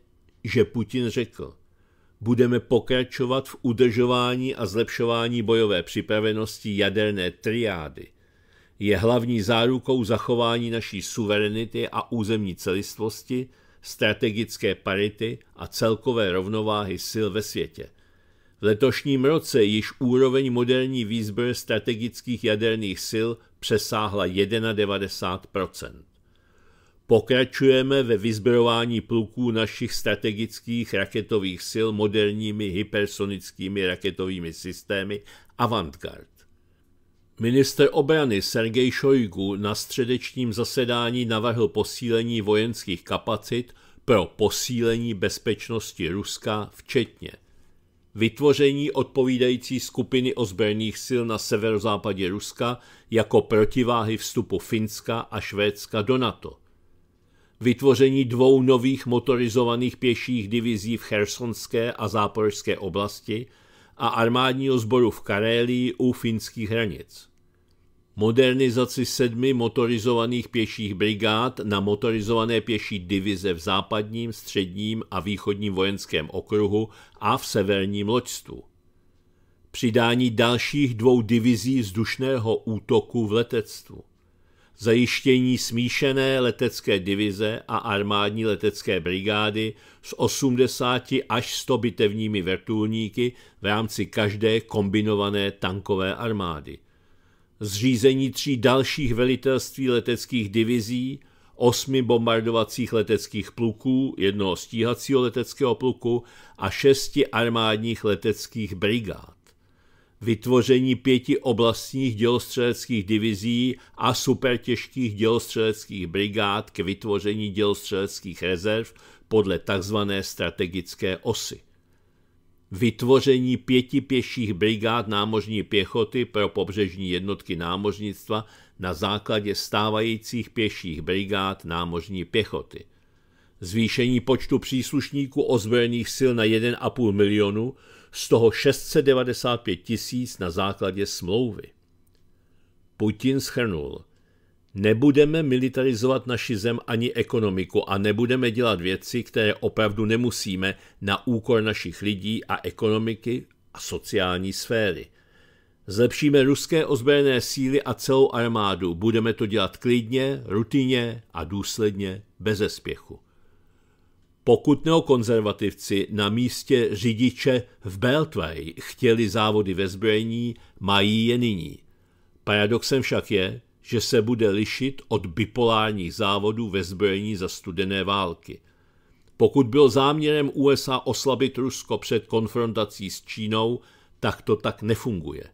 že Putin řekl, budeme pokračovat v udržování a zlepšování bojové připravenosti jaderné triády. Je hlavní zárukou zachování naší suverenity a územní celistvosti, strategické parity a celkové rovnováhy sil ve světě. V letošním roce již úroveň moderní výzbroje strategických jaderných sil přesáhla 91 Pokračujeme ve vyzbrojování pluků našich strategických raketových sil moderními hypersonickými raketovými systémy Avantgard. Minister obrany Sergej Šojgu na středečním zasedání navrhl posílení vojenských kapacit pro posílení bezpečnosti Ruska, včetně vytvoření odpovídající skupiny ozbrojených sil na severozápadě Ruska jako protiváhy vstupu Finska a Švédska do NATO – vytvoření dvou nových motorizovaných pěších divizí v Chersonské a Záporské oblasti a armádního sboru v Karélii u finských hranic. Modernizaci sedmi motorizovaných pěších brigád na motorizované pěší divize v západním, středním a východním vojenském okruhu a v severním loďstvu. Přidání dalších dvou divizí vzdušného útoku v letectvu zajištění smíšené letecké divize a armádní letecké brigády s 80 až 100 bitevními vrtulníky v rámci každé kombinované tankové armády. Zřízení tří dalších velitelství leteckých divizí, osmi bombardovacích leteckých pluků, jednoho stíhacího leteckého pluku a šesti armádních leteckých brigád vytvoření pěti oblastních dělostřeleckých divizí a supertěžkých dělostřeleckých brigád k vytvoření dělostřeleckých rezerv podle tzv. strategické osy. Vytvoření pěti pěších brigád námořní pěchoty pro pobřežní jednotky námořnictva na základě stávajících pěších brigád námořní pěchoty. Zvýšení počtu příslušníků ozbrojených sil na 1,5 milionu z toho 695 tisíc na základě smlouvy. Putin schrnul, nebudeme militarizovat naši zem ani ekonomiku a nebudeme dělat věci, které opravdu nemusíme na úkor našich lidí a ekonomiky a sociální sféry. Zlepšíme ruské ozbrojené síly a celou armádu. Budeme to dělat klidně, rutině a důsledně, bez zespěchu. Pokud neokonzervativci na místě řidiče v Beltway chtěli závody ve zbrojení, mají je nyní. Paradoxem však je, že se bude lišit od bipolárních závodů ve zbrojení za studené války. Pokud byl záměrem USA oslabit Rusko před konfrontací s Čínou, tak to tak nefunguje.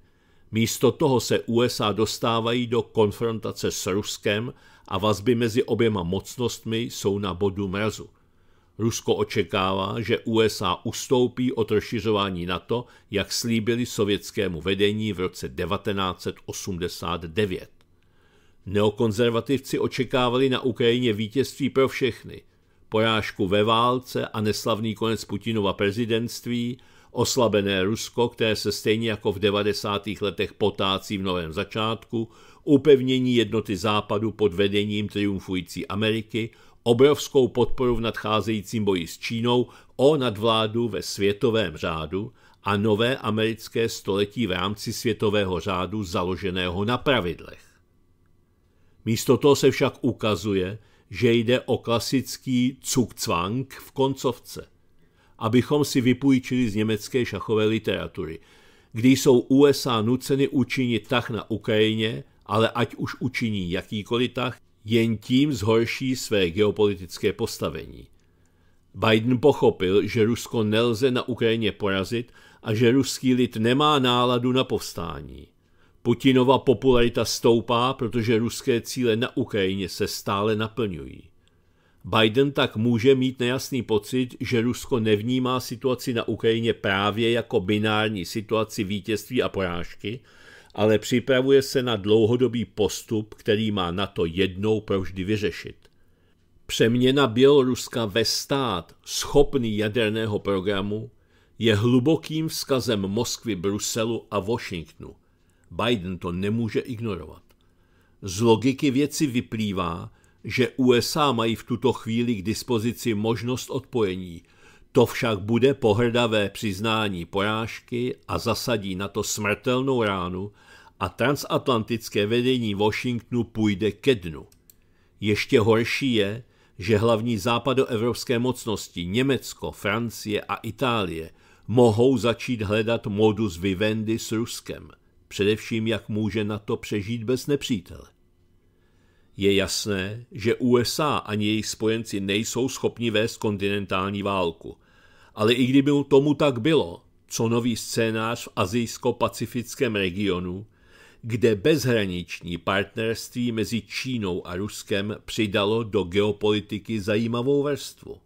Místo toho se USA dostávají do konfrontace s Ruskem a vazby mezi oběma mocnostmi jsou na bodu mrazu. Rusko očekává, že USA ustoupí od rozšiřování NATO, jak slíbili sovětskému vedení v roce 1989. Neokonzervativci očekávali na Ukrajině vítězství pro všechny, porážku ve válce a neslavný konec Putinova prezidentství – Oslabené Rusko, které se stejně jako v 90. letech potácí v novém začátku, upevnění jednoty západu pod vedením triumfující Ameriky, obrovskou podporu v nadcházejícím boji s Čínou o nadvládu ve světovém řádu a nové americké století v rámci světového řádu založeného na pravidlech. Místo toho se však ukazuje, že jde o klasický cukcvang v koncovce abychom si vypůjčili z německé šachové literatury, kdy jsou USA nuceny učinit tah na Ukrajině, ale ať už učiní jakýkoliv tah, jen tím zhorší své geopolitické postavení. Biden pochopil, že Rusko nelze na Ukrajině porazit a že ruský lid nemá náladu na povstání. Putinova popularita stoupá, protože ruské cíle na Ukrajině se stále naplňují. Biden tak může mít nejasný pocit, že Rusko nevnímá situaci na Ukrajině právě jako binární situaci vítězství a porážky, ale připravuje se na dlouhodobý postup, který má na to jednou provždy vyřešit. Přeměna Běloruska ve stát schopný jaderného programu je hlubokým vzkazem Moskvy, Bruselu a Washingtonu. Biden to nemůže ignorovat. Z logiky věci vyplývá, že USA mají v tuto chvíli k dispozici možnost odpojení. To však bude pohrdavé přiznání porážky a zasadí na to smrtelnou ránu a transatlantické vedení Washingtonu půjde ke dnu. Ještě horší je, že hlavní západoevropské mocnosti Německo, Francie a Itálie mohou začít hledat modus vivendi s Ruskem, především jak může na to přežít bez nepřítele. Je jasné, že USA ani jejich spojenci nejsou schopni vést kontinentální válku. Ale i kdyby tomu tak bylo, co nový scénář v azijsko-pacifickém regionu, kde bezhraniční partnerství mezi Čínou a Ruskem přidalo do geopolitiky zajímavou vrstvu.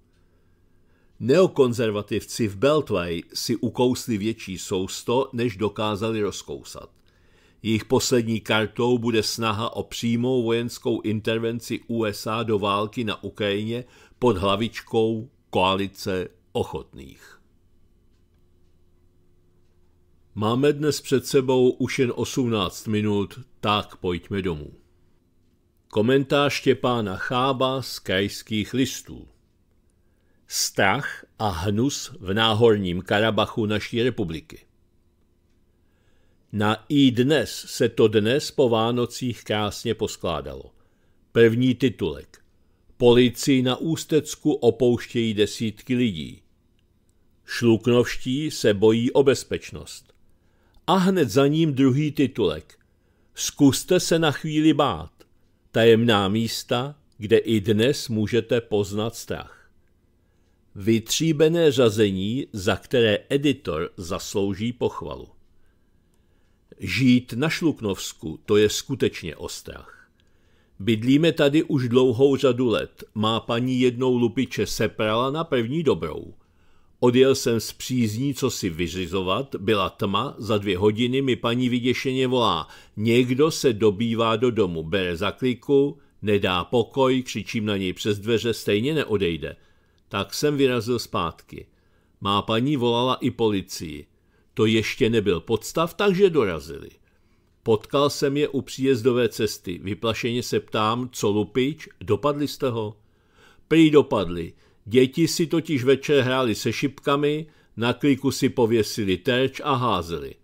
Neokonzervativci v Beltway si ukousli větší sousto, než dokázali rozkousat. Jejich poslední kartou bude snaha o přímou vojenskou intervenci USA do války na Ukrajině pod hlavičkou koalice ochotných. Máme dnes před sebou už jen 18 minut, tak pojďme domů. Komentář Štěpána Chába z krajských listů. Strach a hnus v náhorním Karabachu naší republiky. Na i dnes se to dnes po Vánocích krásně poskládalo. První titulek. Policii na Ústecku opouštějí desítky lidí. Šluknovští se bojí o bezpečnost. A hned za ním druhý titulek. Zkuste se na chvíli bát. Tajemná místa, kde i dnes můžete poznat strach. Vytříbené řazení, za které editor zaslouží pochvalu. Žít na Šluknovsku, to je skutečně ostrach. Bydlíme tady už dlouhou řadu let. Má paní jednou lupiče seprala na první dobrou. Odjel jsem z přízní, co si vyřizovat, byla tma, za dvě hodiny mi paní vyděšeně volá. Někdo se dobývá do domu, bere za kliku, nedá pokoj, křičím na něj přes dveře, stejně neodejde. Tak jsem vyrazil zpátky. Má paní volala i policii. To ještě nebyl podstav, takže dorazili. Potkal jsem je u příjezdové cesty. Vyplašeně se ptám, co lupič, dopadli jste ho? Prý dopadli. Děti si totiž večer hráli se šipkami, na kliku si pověsili terč a házeli.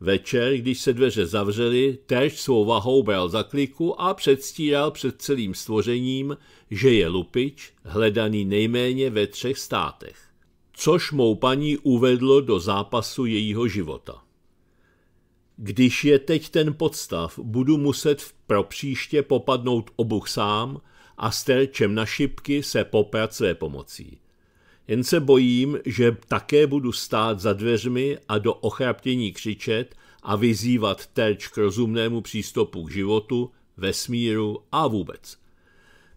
Večer, když se dveře zavřely, terč svou vahou bral za kliku a předstíral před celým stvořením, že je lupič, hledaný nejméně ve třech státech což mou paní uvedlo do zápasu jejího života. Když je teď ten podstav, budu muset pro příště popadnout obuch sám a s terčem na šipky se poprat své pomocí. Jen se bojím, že také budu stát za dveřmi a do ochraptění křičet a vyzývat terč k rozumnému přístupu k životu, vesmíru a vůbec.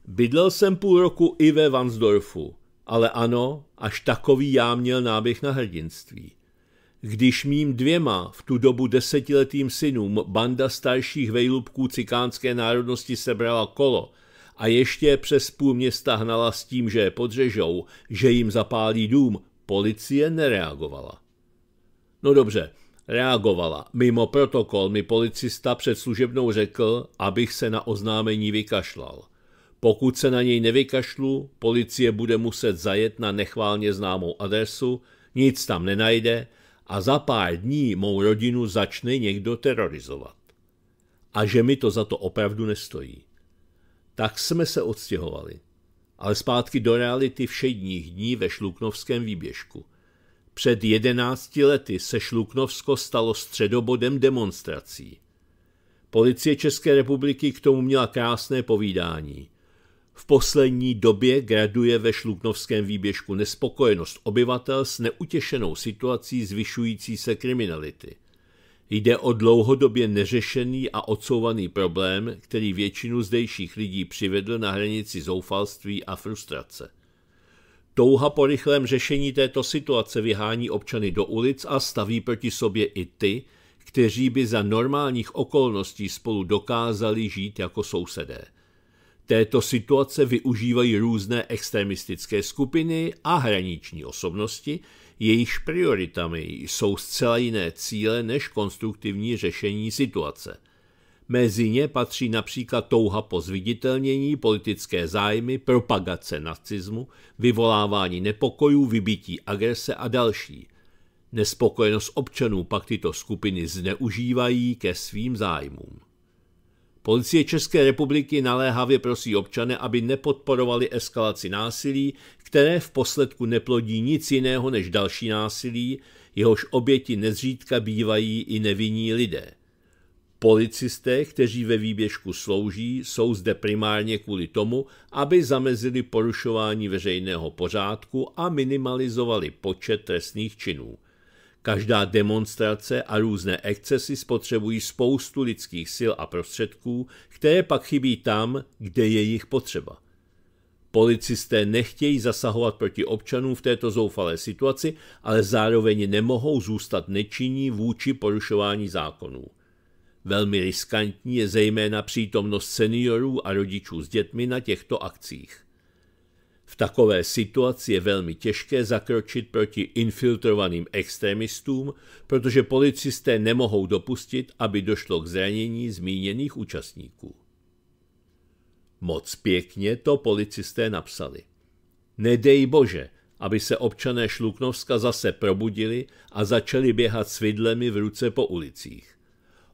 Bydlel jsem půl roku i ve Vansdorfu – ale ano, až takový já měl náběh na hrdinství. Když mým dvěma v tu dobu desetiletým synům banda starších vejlubků cikánské národnosti sebrala kolo a ještě přes půl města hnala s tím, že je podřežou, že jim zapálí dům, policie nereagovala. No dobře, reagovala. Mimo protokol mi policista před služebnou řekl, abych se na oznámení vykašlal – pokud se na něj nevykašlu, policie bude muset zajet na nechválně známou adresu, nic tam nenajde a za pár dní mou rodinu začne někdo terorizovat. A že mi to za to opravdu nestojí. Tak jsme se odstěhovali. Ale zpátky do reality všedních dní ve Šluknovském výběžku. Před jedenácti lety se Šluknovsko stalo středobodem demonstrací. Policie České republiky k tomu měla krásné povídání – v poslední době graduje ve šluknovském výběžku nespokojenost obyvatel s neutěšenou situací zvyšující se kriminality. Jde o dlouhodobě neřešený a odsouvaný problém, který většinu zdejších lidí přivedl na hranici zoufalství a frustrace. Touha po rychlém řešení této situace vyhání občany do ulic a staví proti sobě i ty, kteří by za normálních okolností spolu dokázali žít jako sousedé. Této situace využívají různé extremistické skupiny a hraniční osobnosti, jejichž prioritami jsou zcela jiné cíle než konstruktivní řešení situace. Mezi ně patří například touha po zviditelnění, politické zájmy, propagace nacismu, vyvolávání nepokojů, vybití agrese a další. Nespokojenost občanů pak tyto skupiny zneužívají ke svým zájmům. Policie České republiky naléhavě prosí občany, aby nepodporovali eskalaci násilí, které v posledku neplodí nic jiného než další násilí, jehož oběti nezřídka bývají i nevinní lidé. Policisté, kteří ve výběžku slouží, jsou zde primárně kvůli tomu, aby zamezili porušování veřejného pořádku a minimalizovali počet trestných činů. Každá demonstrace a různé excesy spotřebují spoustu lidských sil a prostředků, které pak chybí tam, kde je jich potřeba. Policisté nechtějí zasahovat proti občanům v této zoufalé situaci, ale zároveň nemohou zůstat nečinní vůči porušování zákonů. Velmi riskantní je zejména přítomnost seniorů a rodičů s dětmi na těchto akcích. V takové situaci je velmi těžké zakročit proti infiltrovaným extremistům, protože policisté nemohou dopustit, aby došlo k zranění zmíněných účastníků. Moc pěkně to policisté napsali. Nedej bože, aby se občané Šluknovska zase probudili a začali běhat s vidlemi v ruce po ulicích.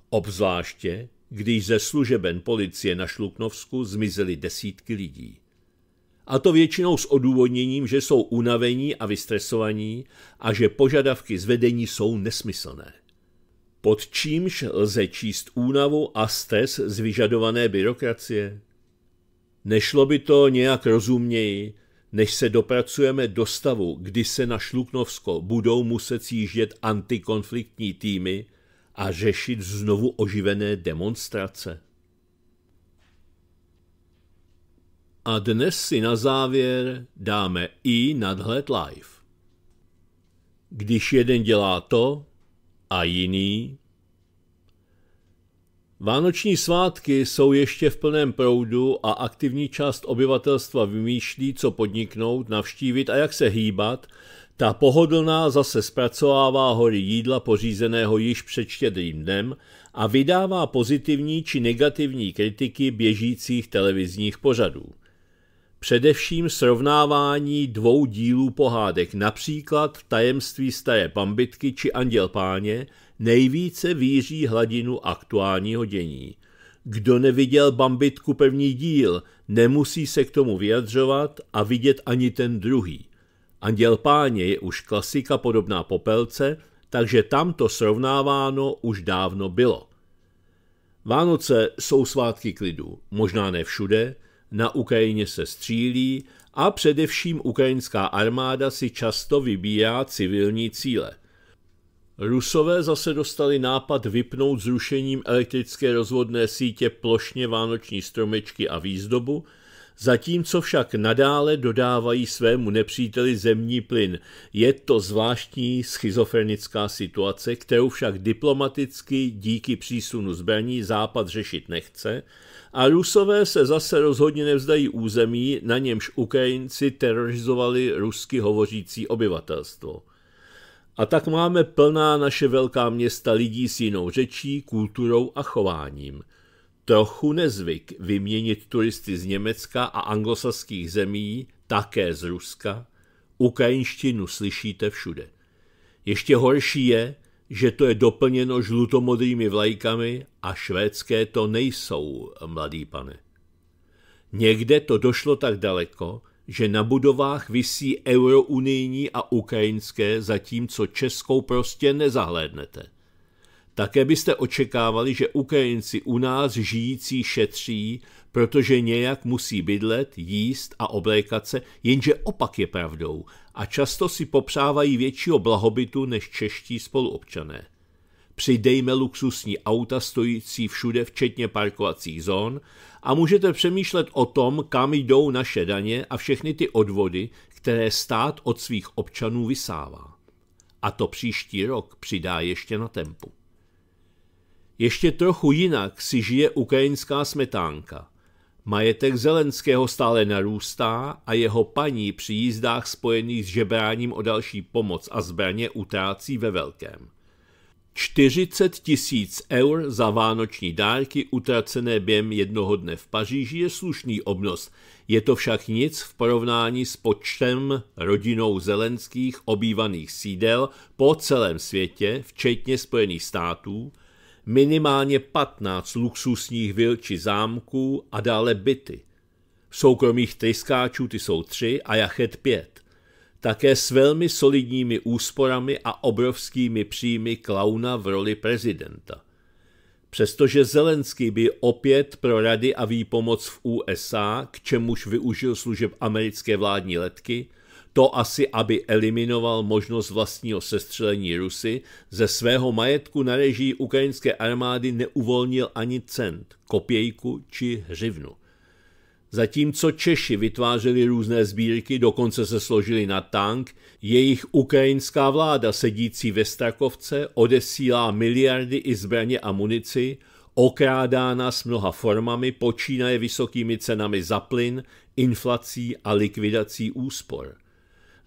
Obzvláště, když ze služeben policie na Šluknovsku zmizely desítky lidí. A to většinou s odůvodněním, že jsou unavení a vystresovaní a že požadavky zvedení jsou nesmyslné. Pod čímž lze číst únavu a stres z vyžadované byrokracie? Nešlo by to nějak rozumněji, než se dopracujeme do stavu, kdy se na Šluknovsko budou muset sjíždět antikonfliktní týmy a řešit znovu oživené demonstrace. A dnes si na závěr dáme i nadhled live. Když jeden dělá to a jiný. Vánoční svátky jsou ještě v plném proudu a aktivní část obyvatelstva vymýšlí, co podniknout, navštívit a jak se hýbat, ta pohodlná zase zpracovává hory jídla pořízeného již před štědrým dnem a vydává pozitivní či negativní kritiky běžících televizních pořadů. Především srovnávání dvou dílů pohádek, například Tajemství staré pambitky či Anděl páně, nejvíce výří hladinu aktuálního dění. Kdo neviděl Bambitku první díl, nemusí se k tomu vyjadřovat a vidět ani ten druhý. Anděl páně je už klasika podobná popelce, takže tam to srovnáváno už dávno bylo. Vánoce jsou svátky klidu, možná ne všude, na Ukrajině se střílí a především ukrajinská armáda si často vybíjá civilní cíle. Rusové zase dostali nápad vypnout zrušením elektrické rozvodné sítě plošně vánoční stromečky a výzdobu, zatímco však nadále dodávají svému nepříteli zemní plyn. Je to zvláštní schizofrenická situace, kterou však diplomaticky díky přísunu zbraní Západ řešit nechce a Rusové se zase rozhodně nevzdají území, na němž Ukrajinci terorizovali rusky hovořící obyvatelstvo. A tak máme plná naše velká města lidí s jinou řečí, kulturou a chováním. Trochu nezvyk vyměnit turisty z Německa a anglosaských zemí, také z Ruska. Ukrajinštinu slyšíte všude. Ještě horší je, že to je doplněno žlutomodrými vlajkami a švédské to nejsou, mladý pane. Někde to došlo tak daleko, že na budovách visí eurounijní a ukrajinské, zatímco českou prostě nezahlédnete. Také byste očekávali, že Ukrajinci u nás žijící šetří protože nějak musí bydlet, jíst a oblékat se, jenže opak je pravdou a často si popřávají většího blahobytu než čeští spoluobčané. Přidejme luxusní auta stojící všude, včetně parkovacích zón, a můžete přemýšlet o tom, kam jdou naše daně a všechny ty odvody, které stát od svých občanů vysává. A to příští rok přidá ještě na tempu. Ještě trochu jinak si žije ukrajinská smetánka. Majetek Zelenského stále narůstá a jeho paní při jízdách spojených s žebráním o další pomoc a zbraně utrácí ve velkém. 40 tisíc eur za vánoční dárky utracené během jednoho dne v Paříži je slušný obnos. Je to však nic v porovnání s počtem rodinou zelenských obývaných sídel po celém světě, včetně Spojených států, minimálně 15 luxusních vil či zámků a dále byty. Soukromých tryskáčů ty jsou tři a jachet pět. Také s velmi solidními úsporami a obrovskými příjmy klauna v roli prezidenta. Přestože Zelenský by opět pro rady a výpomoc v USA, k čemuž využil služeb americké vládní letky, to asi, aby eliminoval možnost vlastního sestřelení Rusy, ze svého majetku na režii ukrajinské armády neuvolnil ani cent, kopějku či hřivnu. Zatímco Češi vytvářeli různé sbírky, dokonce se složili na tank, jejich ukrajinská vláda sedící ve Strakovce odesílá miliardy i zbraně a munici, okrádá nás mnoha formami, počínaje vysokými cenami za plyn, inflací a likvidací úspor.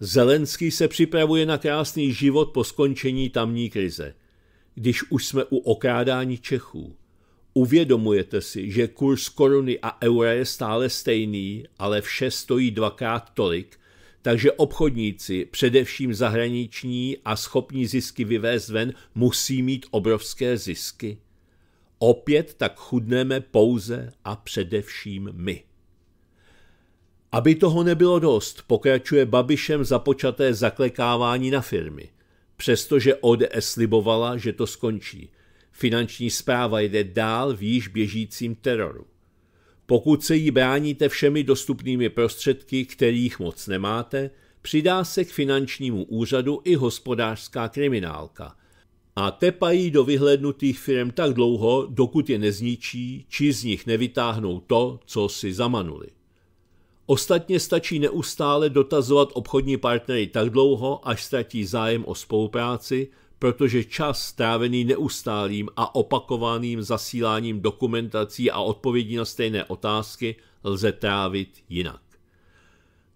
Zelenský se připravuje na krásný život po skončení tamní krize. Když už jsme u okrádání Čechů. Uvědomujete si, že kurz koruny a eura je stále stejný, ale vše stojí dvakrát tolik, takže obchodníci, především zahraniční a schopní zisky vyvést ven, musí mít obrovské zisky. Opět tak chudneme pouze a především my. Aby toho nebylo dost, pokračuje Babišem započaté zaklekávání na firmy. Přestože ODS slibovala, že to skončí. Finanční zpráva jde dál v již běžícím teroru. Pokud se jí bráníte všemi dostupnými prostředky, kterých moc nemáte, přidá se k finančnímu úřadu i hospodářská kriminálka. A tepají do vyhlednutých firm tak dlouho, dokud je nezničí, či z nich nevytáhnou to, co si zamanuli. Ostatně stačí neustále dotazovat obchodní partnery tak dlouho, až ztratí zájem o spolupráci, protože čas strávený neustálým a opakovaným zasíláním dokumentací a odpovědí na stejné otázky lze trávit jinak.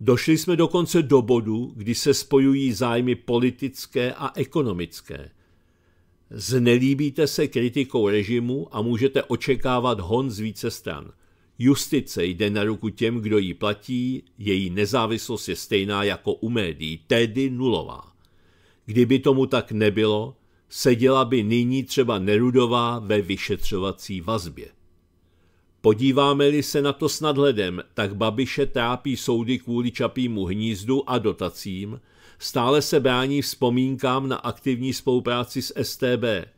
Došli jsme dokonce do bodu, kdy se spojují zájmy politické a ekonomické. Znelíbíte se kritikou režimu a můžete očekávat hon z více stran – Justice jde na ruku těm, kdo ji platí, její nezávislost je stejná jako u médií, tedy nulová. Kdyby tomu tak nebylo, seděla by nyní třeba Nerudová ve vyšetřovací vazbě. Podíváme-li se na to s nadhledem, tak Babiše trápí soudy kvůli čapímu hnízdu a dotacím, stále se brání vzpomínkám na aktivní spolupráci s STB –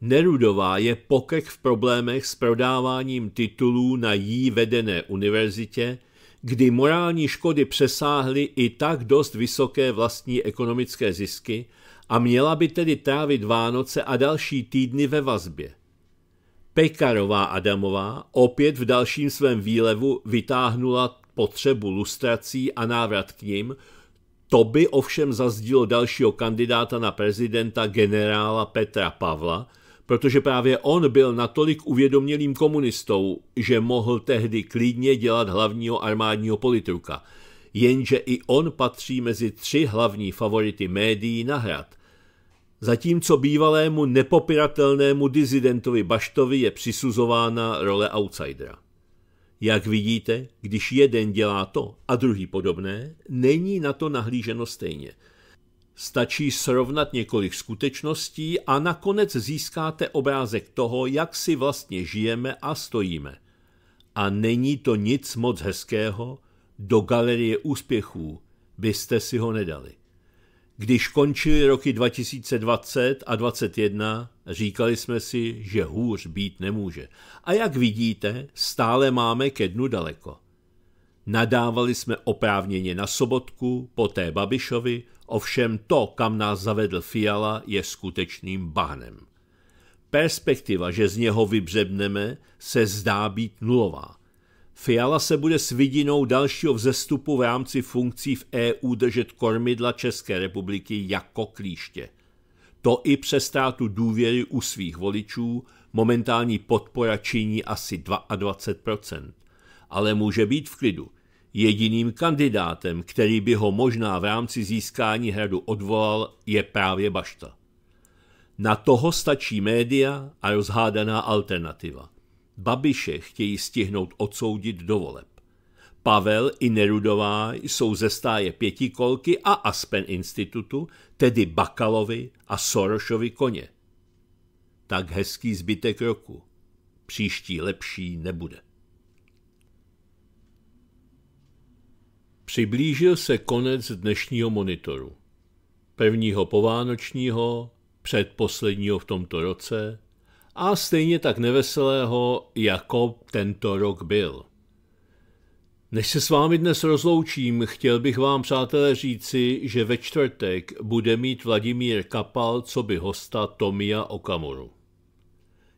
Nerudová je pokek v problémech s prodáváním titulů na jí vedené univerzitě, kdy morální škody přesáhly i tak dost vysoké vlastní ekonomické zisky a měla by tedy trávit Vánoce a další týdny ve vazbě. Pekarová Adamová opět v dalším svém výlevu vytáhnula potřebu lustrací a návrat k ním, to by ovšem zazdílo dalšího kandidáta na prezidenta generála Petra Pavla, protože právě on byl natolik uvědomělým komunistou, že mohl tehdy klidně dělat hlavního armádního politika. Jenže i on patří mezi tři hlavní favority médií na hrad. Zatímco bývalému nepopiratelnému dizidentovi Baštovi je přisuzována role outsidera. Jak vidíte, když jeden dělá to a druhý podobné, není na to nahlíženo stejně – Stačí srovnat několik skutečností a nakonec získáte obrázek toho, jak si vlastně žijeme a stojíme. A není to nic moc hezkého, do galerie úspěchů byste si ho nedali. Když končili roky 2020 a 2021, říkali jsme si, že hůř být nemůže. A jak vidíte, stále máme ke dnu daleko. Nadávali jsme oprávněně na sobotku, poté Babišovi, Ovšem to, kam nás zavedl Fiala, je skutečným bahnem. Perspektiva, že z něho vybřebneme, se zdá být nulová. Fiala se bude s vidinou dalšího vzestupu v rámci funkcí v EU držet kormidla České republiky jako klíště. To i přes ztrátu důvěry u svých voličů momentální podpora činí asi 22%. Ale může být v klidu. Jediným kandidátem, který by ho možná v rámci získání hradu odvolal, je právě Bašta. Na toho stačí média a rozhádaná alternativa. Babiše chtějí stihnout odsoudit do voleb. Pavel i Nerudová jsou ze stáje pětikolky a Aspen institutu, tedy Bakalovi a Sorošovi koně. Tak hezký zbytek roku. Příští lepší nebude. Přiblížil se konec dnešního monitoru. Prvního povánočního, předposledního v tomto roce a stejně tak neveselého, jako tento rok byl. Než se s vámi dnes rozloučím, chtěl bych vám, přátelé, říci, že ve čtvrtek bude mít Vladimír Kapal co by hosta Tomia Okamoru.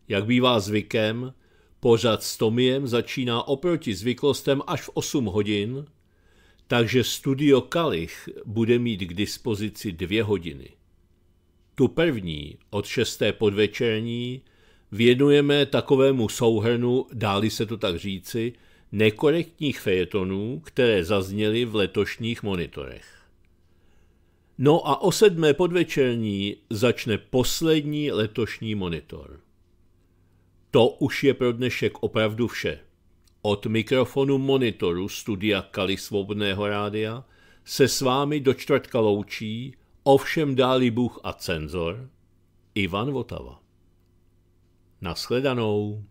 Jak bývá zvykem, pořad s Tomiem začíná oproti zvyklostem až v 8 hodin – takže studio Kalich bude mít k dispozici dvě hodiny. Tu první od šesté podvečerní věnujeme takovému souhrnu, dáli se to tak říci, nekorektních fejetonů, které zazněly v letošních monitorech. No a o sedmé podvečerní začne poslední letošní monitor. To už je pro dnešek opravdu vše. Od mikrofonu monitoru studia Kali Svobodného rádia se s vámi do čtvrtka loučí, ovšem dáli Bůh a cenzor, Ivan Votava. Naschledanou.